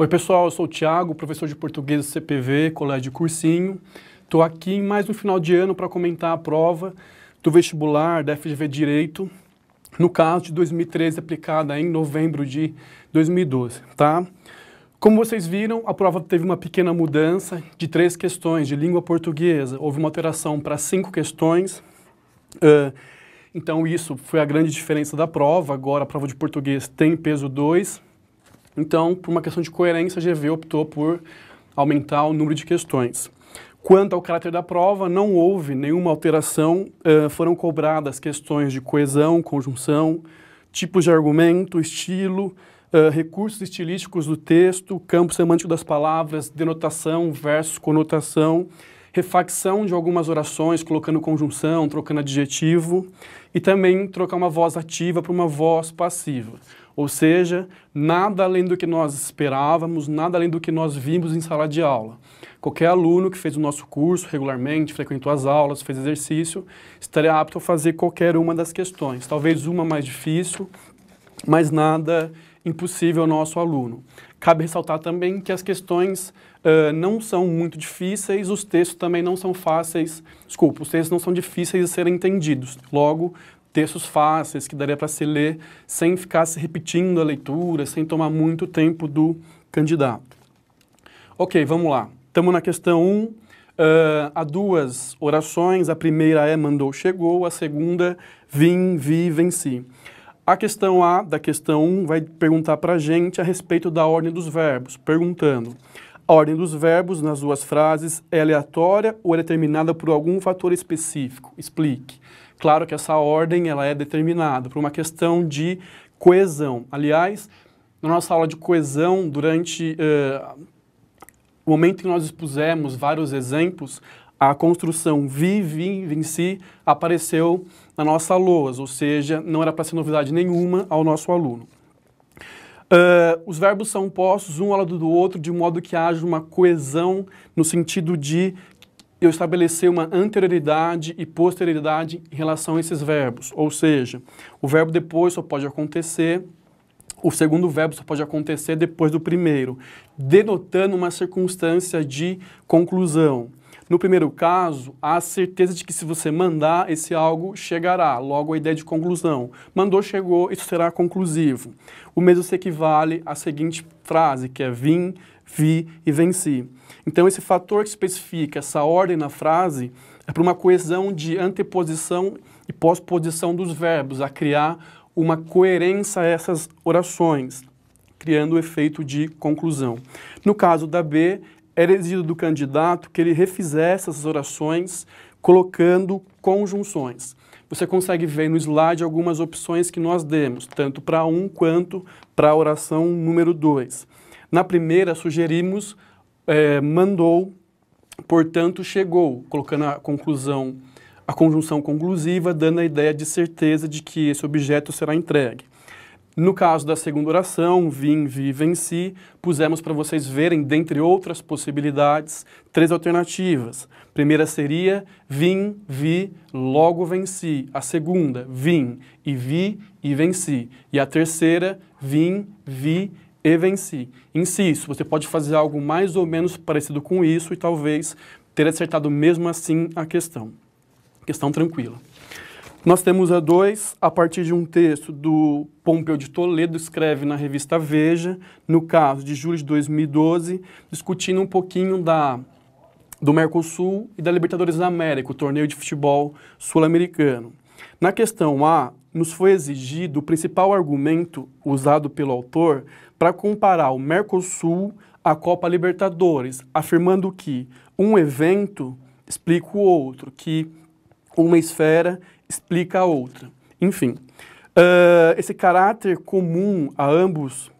Oi, pessoal, eu sou o Tiago, professor de português do CPV, colégio Cursinho. Estou aqui em mais um final de ano para comentar a prova do vestibular da FGV Direito, no caso de 2013, aplicada em novembro de 2012, tá? Como vocês viram, a prova teve uma pequena mudança de três questões de língua portuguesa. Houve uma alteração para cinco questões. Uh, então, isso foi a grande diferença da prova. Agora, a prova de português tem peso 2 então, por uma questão de coerência, a GV optou por aumentar o número de questões. Quanto ao caráter da prova, não houve nenhuma alteração, uh, foram cobradas questões de coesão, conjunção, tipos de argumento, estilo, uh, recursos estilísticos do texto, campo semântico das palavras, denotação versus conotação, refacção de algumas orações, colocando conjunção, trocando adjetivo, e também trocar uma voz ativa por uma voz passiva. Ou seja, nada além do que nós esperávamos, nada além do que nós vimos em sala de aula. Qualquer aluno que fez o nosso curso regularmente, frequentou as aulas, fez exercício, estaria apto a fazer qualquer uma das questões. Talvez uma mais difícil, mas nada impossível ao nosso aluno. Cabe ressaltar também que as questões uh, não são muito difíceis, os textos também não são fáceis, desculpa, os textos não são difíceis de serem entendidos. Logo, textos fáceis que daria para se ler sem ficar se repetindo a leitura, sem tomar muito tempo do candidato. Ok, vamos lá. Estamos na questão 1. Um. Uh, há duas orações. A primeira é mandou, chegou. A segunda, vim, vi, venci. A questão A da questão 1 vai perguntar para a gente a respeito da ordem dos verbos, perguntando. A ordem dos verbos nas duas frases é aleatória ou é determinada por algum fator específico? Explique. Claro que essa ordem ela é determinada por uma questão de coesão. Aliás, na nossa aula de coesão, durante uh, o momento em que nós expusemos vários exemplos, a construção vi, vi, venci apareceu na nossa lousa, ou seja, não era para ser novidade nenhuma ao nosso aluno. Uh, os verbos são postos um ao lado do outro de modo que haja uma coesão no sentido de eu estabelecer uma anterioridade e posterioridade em relação a esses verbos. Ou seja, o verbo depois só pode acontecer, o segundo verbo só pode acontecer depois do primeiro, denotando uma circunstância de conclusão. No primeiro caso, há a certeza de que se você mandar, esse algo chegará, logo a ideia de conclusão. Mandou, chegou, isso será conclusivo. O mesmo se equivale à seguinte frase, que é vim, vi e venci. Então, esse fator que especifica essa ordem na frase é para uma coesão de anteposição e pós-posição dos verbos, a criar uma coerência a essas orações, criando o efeito de conclusão. No caso da B, era exigido do candidato que ele refizesse essas orações colocando conjunções. Você consegue ver no slide algumas opções que nós demos, tanto para um quanto para a oração número dois. Na primeira, sugerimos é, mandou, portanto chegou, colocando a conclusão, a conjunção conclusiva, dando a ideia de certeza de que esse objeto será entregue. No caso da segunda oração, vim, vi, venci, pusemos para vocês verem, dentre outras possibilidades, três alternativas. A primeira seria vim, vi, logo venci. A segunda, vim e vi e venci. E a terceira, vim, vi e venci. Insisto, você pode fazer algo mais ou menos parecido com isso e talvez ter acertado mesmo assim a questão. Questão tranquila. Nós temos a dois a partir de um texto do Pompeu de Toledo, escreve na revista Veja, no caso de julho de 2012, discutindo um pouquinho da, do Mercosul e da Libertadores da América, o torneio de futebol sul-americano. Na questão A, nos foi exigido o principal argumento usado pelo autor para comparar o Mercosul à Copa Libertadores, afirmando que um evento explica o outro, que uma esfera explica a outra. Enfim, uh, esse caráter comum a ambos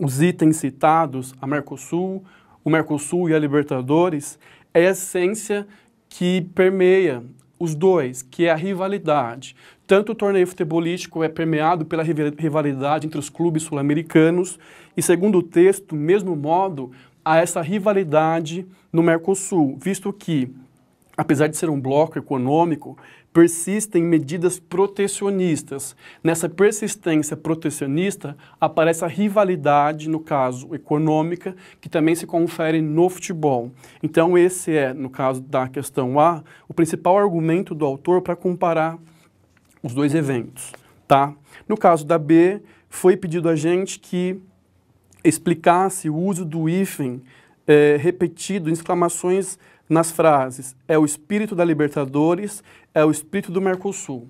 os itens citados, a Mercosul, o Mercosul e a Libertadores, é a essência que permeia os dois, que é a rivalidade. Tanto o torneio futebolístico é permeado pela rivalidade entre os clubes sul-americanos, e segundo o texto, mesmo modo, há essa rivalidade no Mercosul, visto que apesar de ser um bloco econômico, persistem medidas protecionistas. Nessa persistência protecionista aparece a rivalidade, no caso econômica, que também se confere no futebol. Então esse é, no caso da questão A, o principal argumento do autor para comparar os dois eventos, tá? No caso da B, foi pedido a gente que explicasse o uso do hífen é, repetido em exclamações nas frases é o espírito da Libertadores, é o espírito do Mercosul.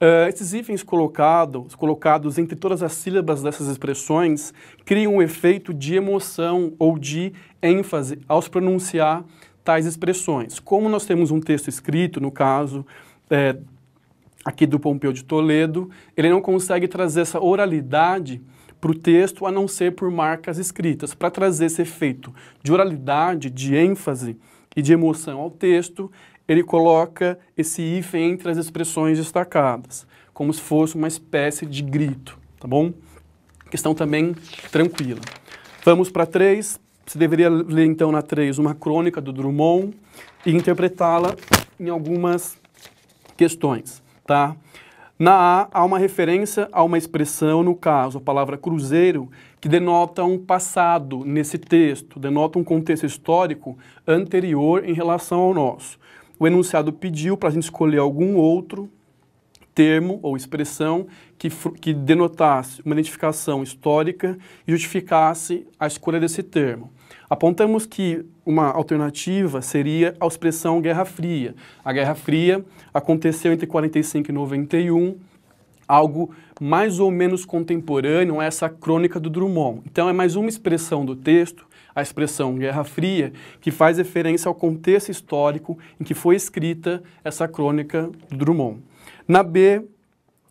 Uh, esses itens colocados, colocados entre todas as sílabas dessas expressões criam um efeito de emoção ou de ênfase ao se pronunciar tais expressões. Como nós temos um texto escrito, no caso é, aqui do Pompeu de Toledo, ele não consegue trazer essa oralidade para o texto, a não ser por marcas escritas. Para trazer esse efeito de oralidade, de ênfase, e de emoção ao texto, ele coloca esse if entre as expressões destacadas, como se fosse uma espécie de grito, tá bom? Questão também tranquila. Vamos para três. Você deveria ler então na três uma crônica do Drummond e interpretá-la em algumas questões, tá? Na A há uma referência a uma expressão, no caso, a palavra cruzeiro, que denota um passado nesse texto, denota um contexto histórico anterior em relação ao nosso. O enunciado pediu para a gente escolher algum outro termo ou expressão que, que denotasse uma identificação histórica e justificasse a escolha desse termo. Apontamos que uma alternativa seria a expressão Guerra Fria. A Guerra Fria aconteceu entre 45 e 91, algo mais ou menos contemporâneo a essa crônica do Drummond. Então é mais uma expressão do texto, a expressão Guerra Fria, que faz referência ao contexto histórico em que foi escrita essa crônica do Drummond. Na B,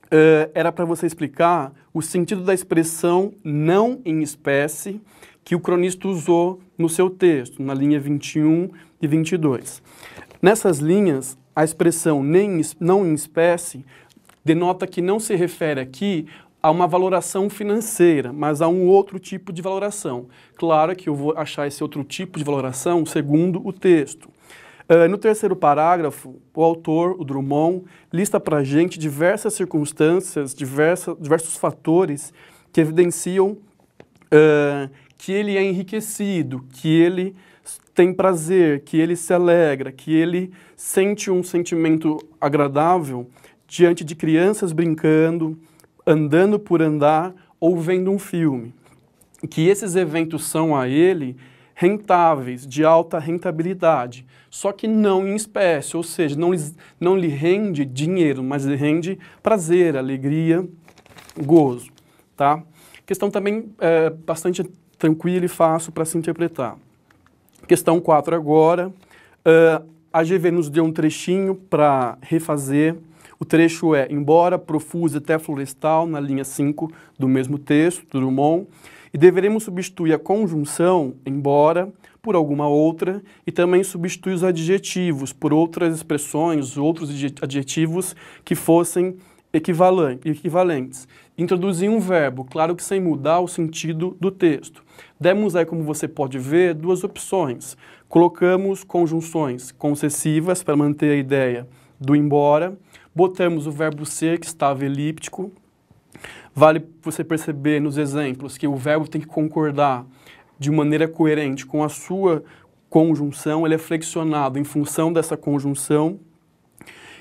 Uh, era para você explicar o sentido da expressão não em espécie que o cronista usou no seu texto, na linha 21 e 22. Nessas linhas, a expressão nem, não em espécie denota que não se refere aqui a uma valoração financeira, mas a um outro tipo de valoração. Claro que eu vou achar esse outro tipo de valoração segundo o texto. Uh, no terceiro parágrafo, o autor, o Drummond, lista para a gente diversas circunstâncias, diversa, diversos fatores que evidenciam uh, que ele é enriquecido, que ele tem prazer, que ele se alegra, que ele sente um sentimento agradável diante de crianças brincando, andando por andar ou vendo um filme. Que esses eventos são a ele rentáveis, de alta rentabilidade, só que não em espécie, ou seja, não, não lhe rende dinheiro, mas lhe rende prazer, alegria, gozo, tá? Questão também é, bastante tranquila e fácil para se interpretar. Questão 4 agora, uh, a GV nos deu um trechinho para refazer, o trecho é Embora profusa até florestal, na linha 5 do mesmo texto, do Drummond, e deveremos substituir a conjunção embora por alguma outra e também substituir os adjetivos por outras expressões, outros adjetivos que fossem equivalentes. Introduzir um verbo, claro que sem mudar o sentido do texto. Demos aí, como você pode ver, duas opções. Colocamos conjunções concessivas para manter a ideia do embora Botamos o verbo ser, que estava elíptico. Vale você perceber nos exemplos que o verbo tem que concordar de maneira coerente com a sua conjunção, ele é flexionado em função dessa conjunção.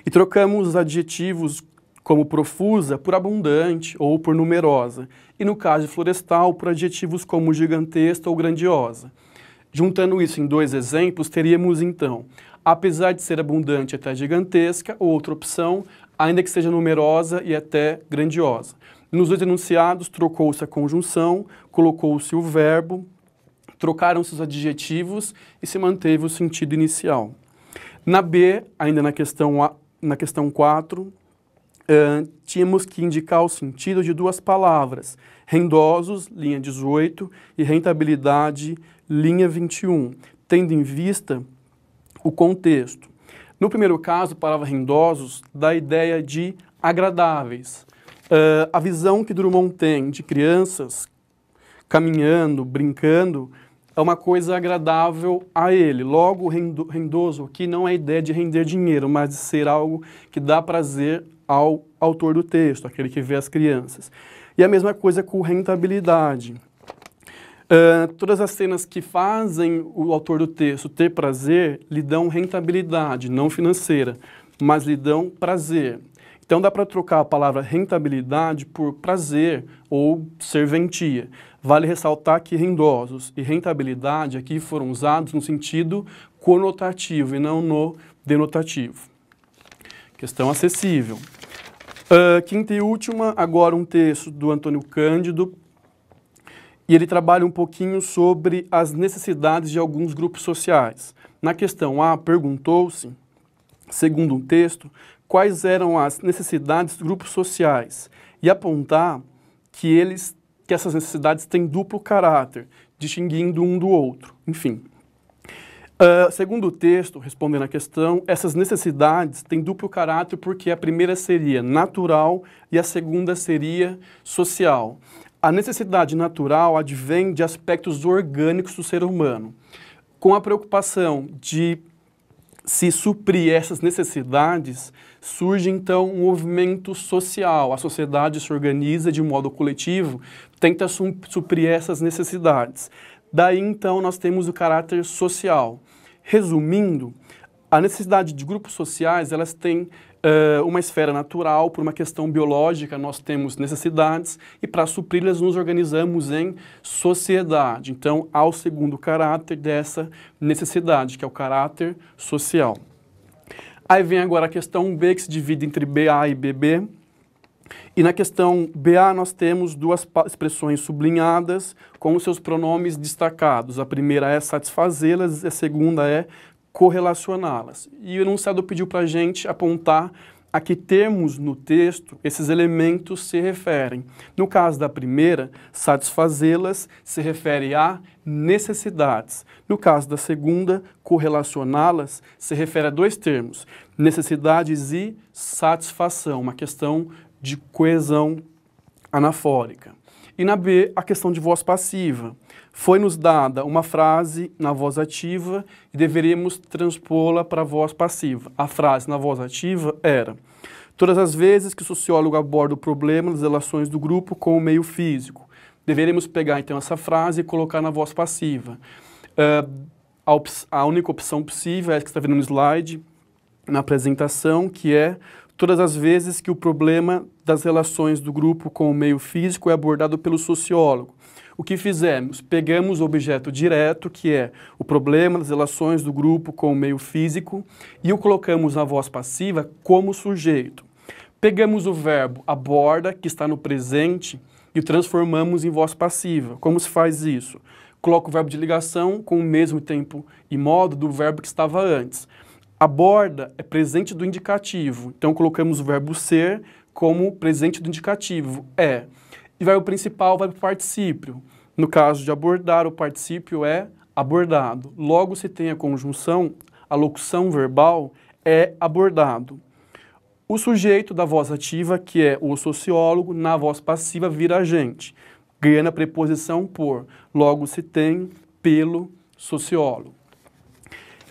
E trocamos adjetivos como profusa por abundante ou por numerosa, e no caso de florestal, por adjetivos como gigantesca ou grandiosa. Juntando isso em dois exemplos, teríamos então, apesar de ser abundante até gigantesca, outra opção, ainda que seja numerosa e até grandiosa. Nos dois enunciados, trocou-se a conjunção, colocou-se o verbo, trocaram-se os adjetivos e se manteve o sentido inicial. Na B, ainda na questão, a, na questão 4, uh, eh, tínhamos que indicar o sentido de duas palavras, rendosos, linha 18, e rentabilidade, linha 21, tendo em vista o contexto. No primeiro caso, palavra rendosos, da ideia de agradáveis. Uh, a visão que Drummond tem de crianças caminhando, brincando, é uma coisa agradável a ele. Logo, rendoso aqui não é a ideia de render dinheiro, mas de ser algo que dá prazer ao autor do texto, aquele que vê as crianças. E a mesma coisa com rentabilidade. Uh, todas as cenas que fazem o autor do texto ter prazer lhe dão rentabilidade, não financeira, mas lhe dão prazer. Então dá para trocar a palavra rentabilidade por prazer ou serventia. Vale ressaltar que rendosos e rentabilidade aqui foram usados no sentido conotativo e não no denotativo. Questão acessível. Uh, quinta e última, agora um texto do Antônio Cândido, e ele trabalha um pouquinho sobre as necessidades de alguns grupos sociais. Na questão A, perguntou-se, segundo um texto, quais eram as necessidades dos grupos sociais e apontar que eles que essas necessidades têm duplo caráter, distinguindo um do outro. Enfim. Uh, segundo o texto, respondendo à questão, essas necessidades têm duplo caráter porque a primeira seria natural e a segunda seria social. A necessidade natural advém de aspectos orgânicos do ser humano. Com a preocupação de se suprir essas necessidades, surge então um movimento social. A sociedade se organiza de modo coletivo, tenta suprir essas necessidades. Daí então nós temos o caráter social. Resumindo, a necessidade de grupos sociais, elas têm uh, uma esfera natural, por uma questão biológica, nós temos necessidades e para supri-las nos organizamos em sociedade. Então, há o segundo caráter dessa necessidade, que é o caráter social. Aí vem agora a questão B, que se divide entre BA e BB. E na questão BA nós temos duas expressões sublinhadas com os seus pronomes destacados. A primeira é satisfazê-las, a segunda é correlacioná-las. E o enunciado pediu para a gente apontar a que termos no texto esses elementos se referem. No caso da primeira, satisfazê-las se refere a necessidades. No caso da segunda, correlacioná-las se refere a dois termos, necessidades e satisfação, uma questão de coesão anafórica. E na B, a questão de voz passiva. Foi-nos dada uma frase na voz ativa e deveríamos transpô-la para a voz passiva. A frase na voz ativa era: Todas as vezes que o sociólogo aborda o problema das relações do grupo com o meio físico. deveríamos pegar então essa frase e colocar na voz passiva. Uh, a, a, única opção possível é essa que está vendo no slide, na apresentação, que é todas as vezes que o problema das relações do grupo com o meio físico é abordado pelo sociólogo. O que fizemos? Pegamos o objeto direto, que é o problema das relações do grupo com o meio físico, e o colocamos na voz passiva como sujeito. Pegamos o verbo aborda, que está no presente, e o transformamos em voz passiva. Como se faz isso? Coloca o verbo de ligação com o mesmo tempo e modo do verbo que estava antes. A borda é presente do indicativo, então colocamos o verbo ser como presente do indicativo, é. E vai o principal, vai para o particípio. No caso de abordar, o particípio é abordado. Logo, se tem a conjunção, a locução verbal é abordado. O sujeito da voz ativa, que é o sociólogo, na voz passiva vira agente. Ganha a preposição por. Logo, se tem pelo sociólogo.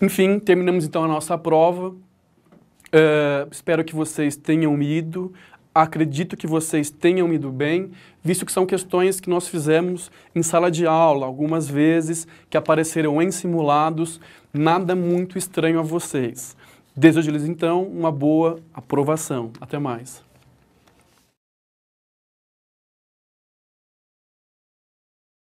Enfim, terminamos então a nossa prova. Uh, espero que vocês tenham ido. Acredito que vocês tenham ido bem, visto que são questões que nós fizemos em sala de aula algumas vezes, que apareceram em simulados, nada muito estranho a vocês. Desejo-lhes então uma boa aprovação. Até mais.